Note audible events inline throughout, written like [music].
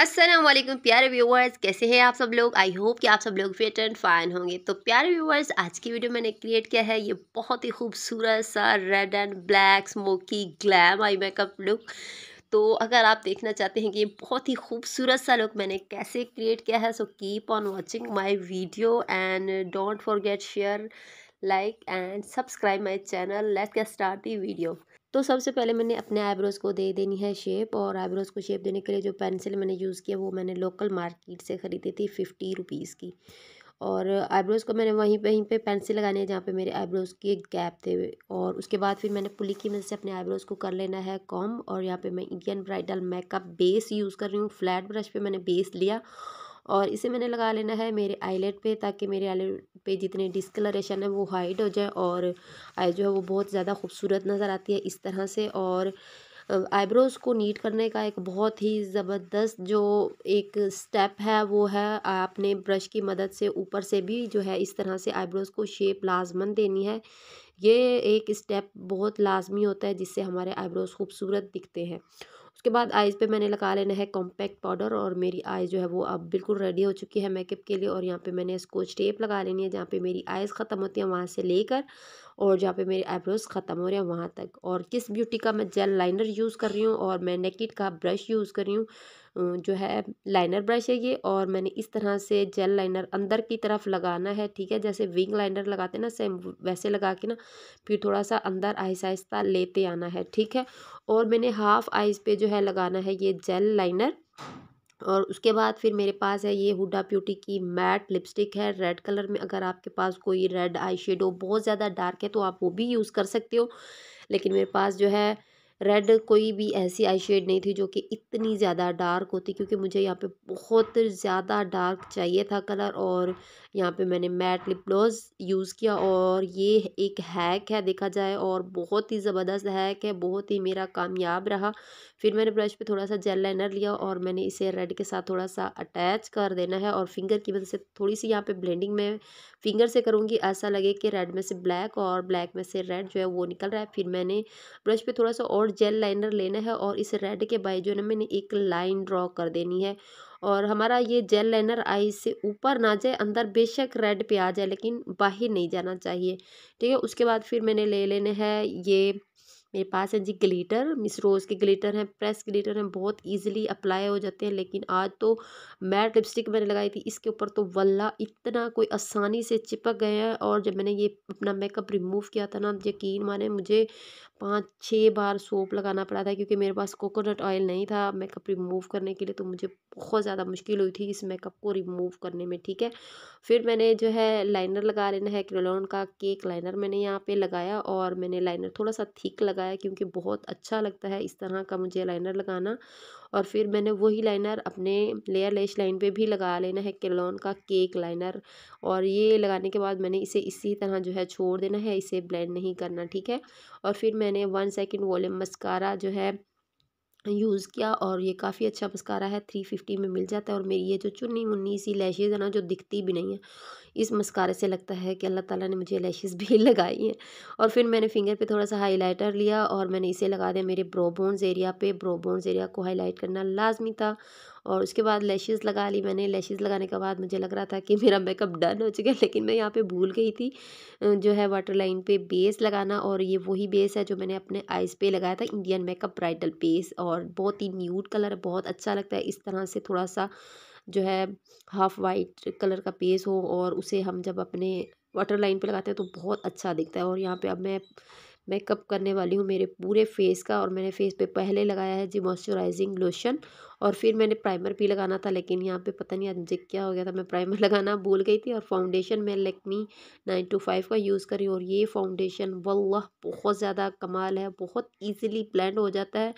अस्सलाम वालेकुम प्यारे व्यूवर्स कैसे हैं आप सब लोग आई होप कि आप सब लोग फिट एंड फाइन होंगे तो प्यारे व्यूवर्स आज की वीडियो मैंने क्रिएट किया है ये बहुत ही खूबसूरत सा red and black smoky glam eye makeup look तो अगर आप देखना चाहते हैं कि ये बहुत ही खूबसूरत सा लुक मैंने कैसे क्रिएट किया है so keep on watching my video and don't forget share like and subscribe my channel let get start the video तो सबसे पहले मैंने अपने आईब्रोज़ को दे देनी है शेप और आईब्रोज़ को शेप देने के लिए जो पेंसिल मैंने यूज़ किया वो मैंने लोकल मार्केट से ख़रीदी थी फिफ्टी रुपीज़ की और आईब्रोज़ को मैंने वहीं वहीं पे पेंसिल लगानी है जहाँ पे मेरे आईब्रोज़ के गैप थे और उसके बाद फिर मैंने पुली की मदद से अपने आईब्रोज़ को कर लेना है कॉम और यहाँ पे मैं Indian bridal makeup base use कर रही हूँ फ्लैट ब्रश पे मैंने बेस लिया और इसे मैंने लगा लेना है मेरे आईलेट पे ताकि मेरे आईलेट पे जितने डिस्कलरेशन है वो हाइड हो जाए और आई जो है वो बहुत ज़्यादा खूबसूरत नज़र आती है इस तरह से और आईब्रोज़ को नीट करने का एक बहुत ही ज़बरदस्त जो एक स्टेप है वो है आपने ब्रश की मदद से ऊपर से भी जो है इस तरह से आईब्रोज़ को शेप लाजमन देनी है ये एक स्टेप बहुत लाजमी होता है जिससे हमारे आईब्रोज़ खूबसूरत दिखते हैं उसके बाद आइज़ पे मैंने लगा लेना है कॉम्पैक्ट पाउडर और मेरी आइज़ जो है वो अब बिल्कुल रेडी हो चुकी है मेकअप के लिए और यहाँ पे मैंने इसको टेप लगा लेनी है जहाँ पे मेरी आइज़ ख़त्म होती है वहाँ से लेकर और जहाँ पे मेरे आईब्रोज ख़त्म हो रहे हैं वहाँ तक और किस ब्यूटी का मैं जेल लाइनर यूज़ कर रही हूँ और मैं नेकिट का ब्रश यूज़ कर रही हूँ जो है लाइनर ब्रश है ये और मैंने इस तरह से जेल लाइनर अंदर की तरफ लगाना है ठीक है जैसे विंग लाइनर लगाते हैं ना सेम वैसे लगा के ना फिर थोड़ा सा अंदर आहिस्ता आहिस्ता लेते आना है ठीक है और मैंने हाफ आइज़ पर जो है लगाना है ये जेल लाइनर और उसके बाद फिर मेरे पास है ये हुडा ब्यूटी की मैट लिपस्टिक है रेड कलर में अगर आपके पास कोई रेड आई शेडो बहुत ज़्यादा डार्क है तो आप वो भी यूज़ कर सकते हो लेकिन मेरे पास जो है रेड कोई भी ऐसी आई शेड नहीं थी जो कि इतनी ज़्यादा डार्क होती क्योंकि मुझे यहाँ पे बहुत ज़्यादा डार्क चाहिए था कलर और यहाँ पे मैंने मैट लिप ग्लॉस यूज़ किया और ये एक हैक है देखा जाए और बहुत ही ज़बरदस्त हैक है बहुत ही मेरा कामयाब रहा फिर मैंने ब्रश पे थोड़ा सा जेल लाइनर लिया और मैंने इसे रेड के साथ थोड़ा सा अटैच कर देना है और फिंगर की मदद से थोड़ी सी यहाँ पे ब्लेंडिंग में फिंगर से करूँगी ऐसा लगे कि रेड में से ब्लैक और ब्लैक में से रेड जो है वो निकल रहा है फिर मैंने ब्रश पे थोड़ा सा और और जेल लाइनर लेना है और इस रेड के बाई जो है ना मैंने एक लाइन ड्रॉ कर देनी है और हमारा ये जेल लाइनर आई से ऊपर ना जाए अंदर बेशक रेड पे आ जाए लेकिन बाहर नहीं जाना चाहिए ठीक है उसके बाद फिर मैंने ले लेने हैं ये मेरे पास है जी ग्लिटर मिस रोज़ के ग्लिटर हैं प्रेस ग्लिटर हैं बहुत इजीली अप्लाई हो जाते हैं लेकिन आज तो मैट लिपस्टिक मैंने लगाई थी इसके ऊपर तो वल्ला इतना कोई आसानी से चिपक गया है और जब मैंने ये अपना मेकअप रिमूव किया था ना यकीन माने मुझे पाँच छः बार सोप लगाना पड़ा था क्योंकि मेरे पास कोकोनट ऑयल नहीं था मेकअप रिमूव करने के लिए तो मुझे बहुत ज़्यादा मुश्किल हुई थी इस मेकअप को रिमूव करने में ठीक है फिर मैंने जो है लाइनर लगा लेना है क्रोलॉन का केक लाइनर मैंने यहाँ पे लगाया और मैंने लाइनर थोड़ा सा थिक लगाया क्योंकि बहुत अच्छा लगता है इस तरह का मुझे लाइनर लगाना और फिर मैंने वही लाइनर अपने लेयर लेश लाइन पे भी लगा लेना है क्रोलॉन का केक लाइनर और ये लगाने के बाद मैंने इसे इसी तरह जो है छोड़ देना है इसे ब्लेंड नहीं करना ठीक है और फिर मैंने वन सेकेंड वॉल्यूम मस्कारा जो है यूज़ किया और ये काफ़ी अच्छा मस्कारा है थ्री फिफ्टी में मिल जाता है और मेरी ये जो चुन्नी मुन्नी सी लैशेज़ है ना जो दिखती भी नहीं है इस मस्कारे से लगता है कि अल्लाह ताला ने मुझे लैशेस भी [laughs] लगाई हैं और फिर मैंने फिंगर पे थोड़ा सा हाइलाइटर लिया और मैंने इसे लगा दिया मेरे ब्रो बोन्स एरिया पे ब्रो बोन्स एरिया को हाईलाइट करना लाजमी था और उसके बाद लैशेज़ लगा ली मैंने लैशेज़ लगाने के बाद मुझे लग रहा था कि [laughs] मेरा मेकअप डन हो चुका है लेकिन मैं यहाँ पे भूल गई थी जो है वाटर लाइन पर बेस लगाना और ये वही बेस है जो मैंने अपने आइज़ पे लगाया था इंडियन मेकअप ब्राइडल बेस और बहुत ही न्यूट कलर बहुत अच्छा लगता है इस तरह से थोड़ा सा जो है हाफ़ वाइट कलर का पेज हो और उसे हम जब अपने वाटर लाइन पर लगाते हैं तो बहुत अच्छा दिखता है और यहाँ पे अब मैं मेकअप करने वाली हूँ मेरे पूरे फेस का और मैंने फेस पे पहले लगाया है जी मॉइस्चराइजिंग लोशन और फिर मैंने प्राइमर भी लगाना था लेकिन यहाँ पे पता नहीं आज मुझे क्या हो गया था मैं प्राइमर [laughs] लगाना भूल गई थी और फाउंडेशन मैं लेकमी नाइन टू फाइव का यूज़ करी और ये फाउंडेशन वल्लह बहुत ज़्यादा कमाल है बहुत ईजिली ब्लेंड हो जाता है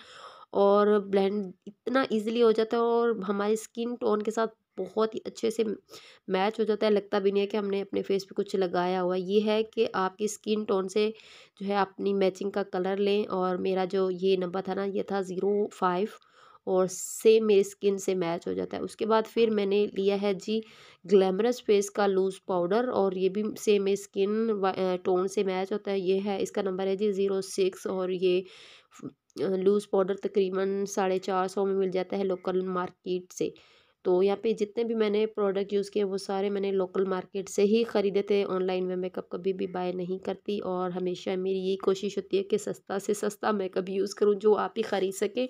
और ब्लेंड इतना ईज़िली हो जाता है और हमारी स्किन टोन के साथ बहुत ही अच्छे से मैच हो जाता है लगता भी नहीं है कि हमने अपने फेस पे कुछ लगाया हुआ ये है कि आपकी स्किन टोन से जो है अपनी मैचिंग का कलर लें और मेरा जो ये नंबर था ना ये था ज़ीरो फाइव और सेम मेरी स्किन से मैच हो जाता है उसके बाद फिर मैंने लिया है जी ग्लैमरस फेस का लूज़ पाउडर और ये भी सेम मेरी स्किन टोन से मैच होता है ये है इसका नंबर है जी ज़ीरो सिक्स और ये लूज़ पाउडर तकरीबन साढ़े चार सौ में मिल जाता है लोकल मार्केट से तो यहाँ पे जितने भी मैंने प्रोडक्ट यूज़ किए वो सारे मैंने लोकल मार्केट से ही ख़रीदे थे ऑनलाइन में मेकअप कभी भी बाय नहीं करती और हमेशा मेरी यही कोशिश होती है कि सस्ता से सस्ता मेकअप यूज़ करूँ जो आप ही ख़रीद सकें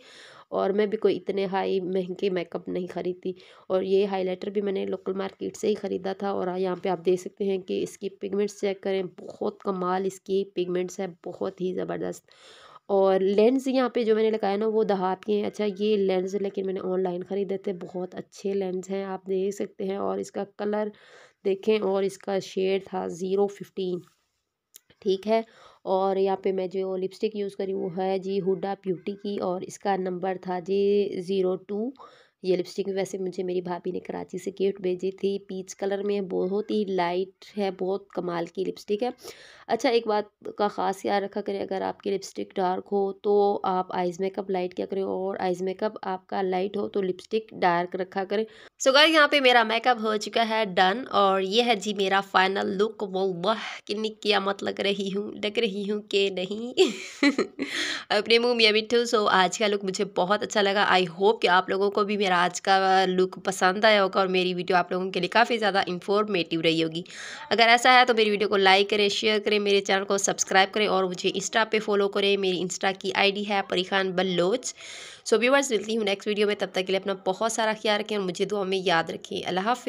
और मैं भी कोई इतने हाई महंगे मेकअप नहीं ख़रीदती और ये हाइलाइटर भी मैंने लोकल मार्केट से ही ख़रीदा था और यहाँ पे आप देख सकते हैं कि इसकी पिगमेंट्स चेक करें बहुत कमाल इसकी पिगमेंट्स है बहुत ही ज़बरदस्त और लेंस यहाँ पे जो मैंने लगाया ना वो दहाब के हैं अच्छा ये लेंस लेकिन मैंने ऑनलाइन ख़रीदे थे बहुत अच्छे लेंस हैं आप देख सकते हैं और इसका कलर देखें और इसका शेड था ज़ीरो फिफ्टीन ठीक है और यहाँ पे मैं जो लिपस्टिक यूज़ करी वो है जी हुडा ब्यूटी की और इसका नंबर था जी ज़ीरो टू ये लिपस्टिक वैसे मुझे मेरी भाभी ने कराची से गिफ्ट भेजी थी पीच कलर में बहुत ही लाइट है बहुत कमाल की लिपस्टिक है अच्छा एक बात का ख़ास ख्याल रखा करें अगर आपकी लिपस्टिक डार्क हो तो आप आइज़ मेकअप लाइट क्या करें और आइज़ मेकअप आपका लाइट हो तो लिपस्टिक डार्क रखा करें सो गाइस यहाँ पे मेरा मेकअप हो चुका है डन और ये है जी मेरा फाइनल लुक वो वह किन्नी क्या मत लग रही हूँ लग रही हूँ कि नहीं [laughs] अपने मुँह मियाँ मिठू सो आज का लुक मुझे बहुत अच्छा लगा आई होप कि आप लोगों को भी मेरा मेरा आज का लुक पसंद आया होगा और मेरी वीडियो आप लोगों के लिए काफ़ी ज़्यादा इन्फॉर्मेटिव रही होगी अगर ऐसा है तो मेरी वीडियो को लाइक करें शेयर करें मेरे चैनल को सब्सक्राइब करें और मुझे इंस्टा पे फॉलो करें मेरी इंस्टा की आईडी है परी खान बल्लोच सो व्यूवर्स मिलती हूँ नेक्स्ट वीडियो में तब तक के लिए अपना बहुत सारा ख्याल रखें और मुझे दुआ में याद रखें अल्लाह